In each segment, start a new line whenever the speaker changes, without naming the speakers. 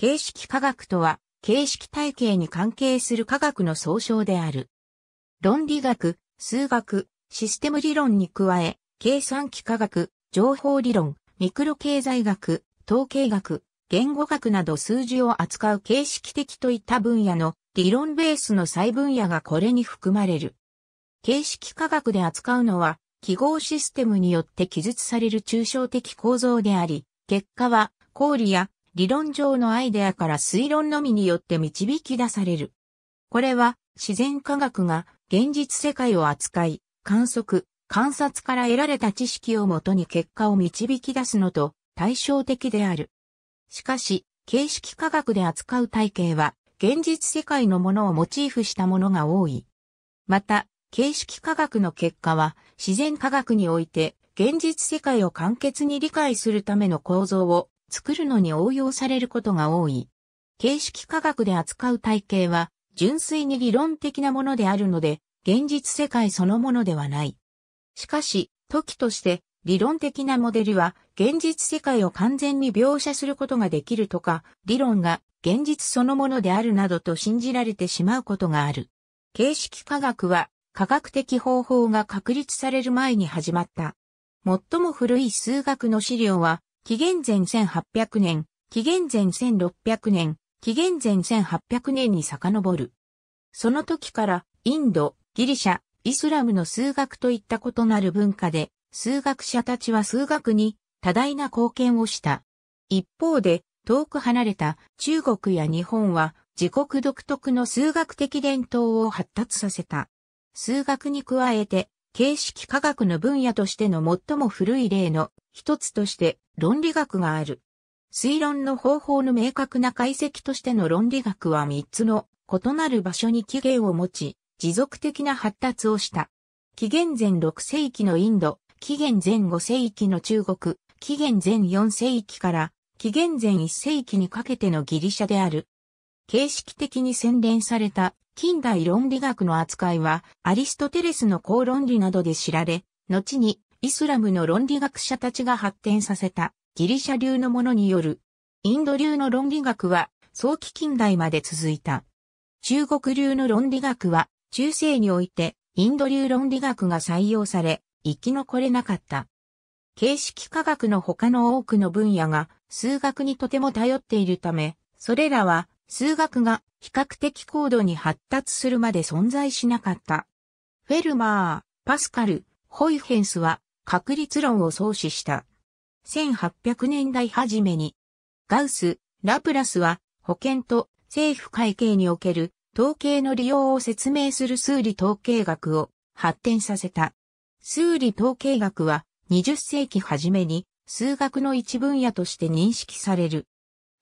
形式科学とは、形式体系に関係する科学の総称である。論理学、数学、システム理論に加え、計算機科学、情報理論、ミクロ経済学、統計学、言語学など数字を扱う形式的といった分野の理論ベースの再分野がこれに含まれる。形式科学で扱うのは、記号システムによって記述される抽象的構造であり、結果は、公理や理論上のアイデアから推論のみによって導き出される。これは自然科学が現実世界を扱い、観測、観察から得られた知識をもとに結果を導き出すのと対照的である。しかし、形式科学で扱う体系は、現実世界のものをモチーフしたものが多い。また、形式科学の結果は、自然科学において、現実世界を簡潔に理解するための構造を作るのに応用されることが多い。形式科学で扱う体系は、純粋に理論的なものであるので、現実世界そのものではない。しかし、時として、理論的なモデルは、現実世界を完全に描写することができるとか、理論が現実そのものであるなどと信じられてしまうことがある。形式科学は、科学的方法が確立される前に始まった。最も古い数学の資料は、紀元前1800年、紀元前1600年、紀元前1800年に遡る。その時からインド、ギリシャ、イスラムの数学といった異なる文化で、数学者たちは数学に多大な貢献をした。一方で、遠く離れた中国や日本は自国独特の数学的伝統を発達させた。数学に加えて、形式科学の分野としての最も古い例の一つとして論理学がある。推論の方法の明確な解析としての論理学は三つの異なる場所に起源を持ち、持続的な発達をした。紀元前6世紀のインド、紀元前5世紀の中国、紀元前4世紀から紀元前1世紀にかけてのギリシャである。形式的に洗練された近代論理学の扱いはアリストテレスの公論理などで知られ、後にイスラムの論理学者たちが発展させたギリシャ流のものによる。インド流の論理学は早期近代まで続いた。中国流の論理学は中世においてインド流論理学が採用され生き残れなかった。形式科学の他の多くの分野が数学にとても頼っているため、それらは数学が比較的高度に発達するまで存在しなかった。フェルマー、パスカル、ホイフェンスは確率論を創始した。1800年代初めに、ガウス、ラプラスは保険と政府会計における統計の利用を説明する数理統計学を発展させた。数理統計学は20世紀初めに数学の一分野として認識される。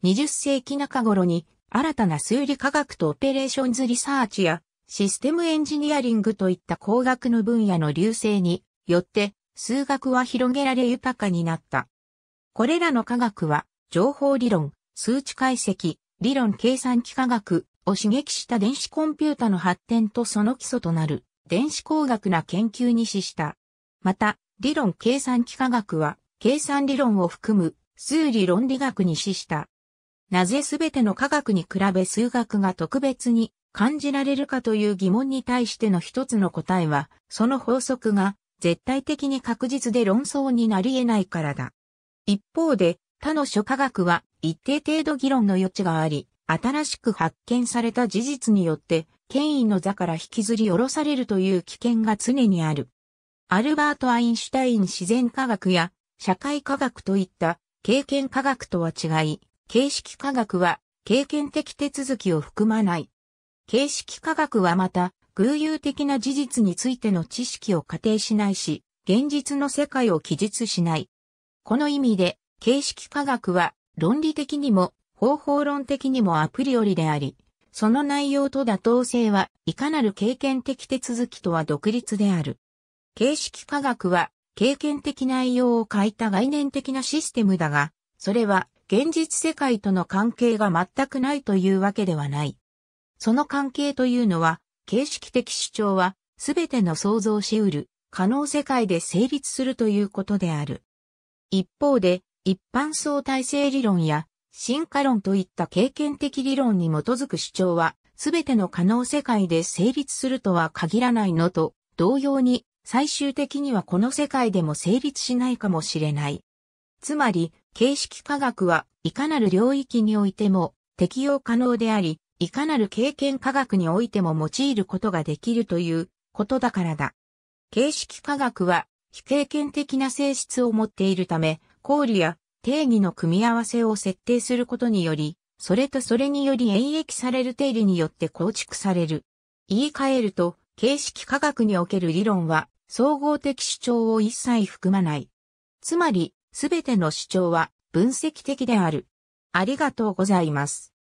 20世紀中頃に新たな数理科学とオペレーションズリサーチやシステムエンジニアリングといった工学の分野の流星によって数学は広げられ豊かになった。これらの科学は、情報理論、数値解析、理論計算機科学を刺激した電子コンピュータの発展とその基礎となる電子工学な研究に資した。また、理論計算機科学は、計算理論を含む数理論理学に資した。なぜすべての科学に比べ数学が特別に感じられるかという疑問に対しての一つの答えは、その法則が絶対的に確実で論争になり得ないからだ。一方で、他の諸科学は一定程度議論の余地があり、新しく発見された事実によって権威の座から引きずり下ろされるという危険が常にある。アルバート・アインシュタイン自然科学や社会科学といった経験科学とは違い、形式科学は経験的手続きを含まない。形式科学はまた偶有的な事実についての知識を仮定しないし、現実の世界を記述しない。この意味で、形式科学は論理的にも方法論的にもアプリよりであり、その内容と妥当性はいかなる経験的手続きとは独立である。形式科学は経験的内容を書いた概念的なシステムだが、それは現実世界との関係が全くないというわけではない。その関係というのは形式的主張は、すべての想像し得る、可能世界で成立するということである。一方で、一般相対性理論や、進化論といった経験的理論に基づく主張は、すべての可能世界で成立するとは限らないのと、同様に、最終的にはこの世界でも成立しないかもしれない。つまり、形式科学はいかなる領域においても適用可能であり、いかなる経験科学においても用いることができるということだからだ。形式科学は非経験的な性質を持っているため、考慮や定義の組み合わせを設定することにより、それとそれにより演繹される定理によって構築される。言い換えると、形式科学における理論は、総合的主張を一切含まない。つまり、すべての主張は分析的である。ありがとうございます。